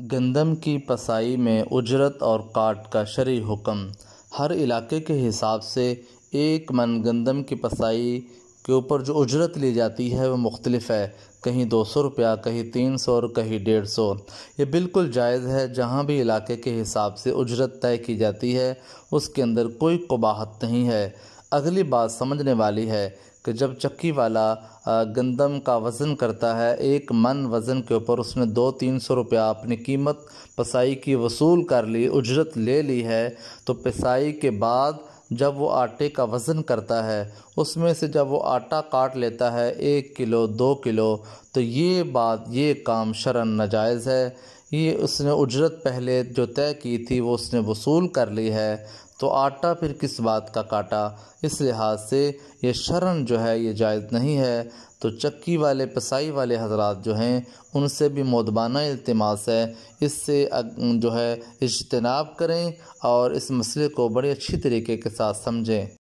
गंदम की पसाई में उजरत और काट का शरी हुक्म हर इलाके के हिसाब से एक मन गंदम की पसाई के ऊपर जो उजरत ली जाती है वह मुख्तलिफ है कहीं दो सौ रुपया कहीं तीन सौ और कहीं डेढ़ सौ ये बिल्कुल जायज़ है जहाँ भी इलाके के हिसाब से उजरत तय की जाती है उसके अंदर कोई कबाहत नहीं है अगली बात समझने वाली है कि जब चक्की वाला गंदम का वज़न करता है एक मन वज़न के ऊपर उसने दो तीन सौ रुपया अपनी कीमत पसाई की वसूल कर ली उजरत ले ली है तो पसाई के बाद जब वो आटे का वज़न करता है उसमें से जब वो आटा काट लेता है एक किलो दो किलो तो ये बात ये काम शरण नाजायज़ है ये उसने उजरत पहले जो तय की थी वो उसने वसूल कर ली है तो आटा फिर किस बात का काटा इस लिहाज से ये शरण जो है ये जायज़ नहीं है तो चक्की वाले पसाई वाले हजरात जो हैं उनसे भी मोदबाना इतमास है इससे जो है इजतनाब करें और इस मसले को बड़े अच्छी तरीके के साथ समझें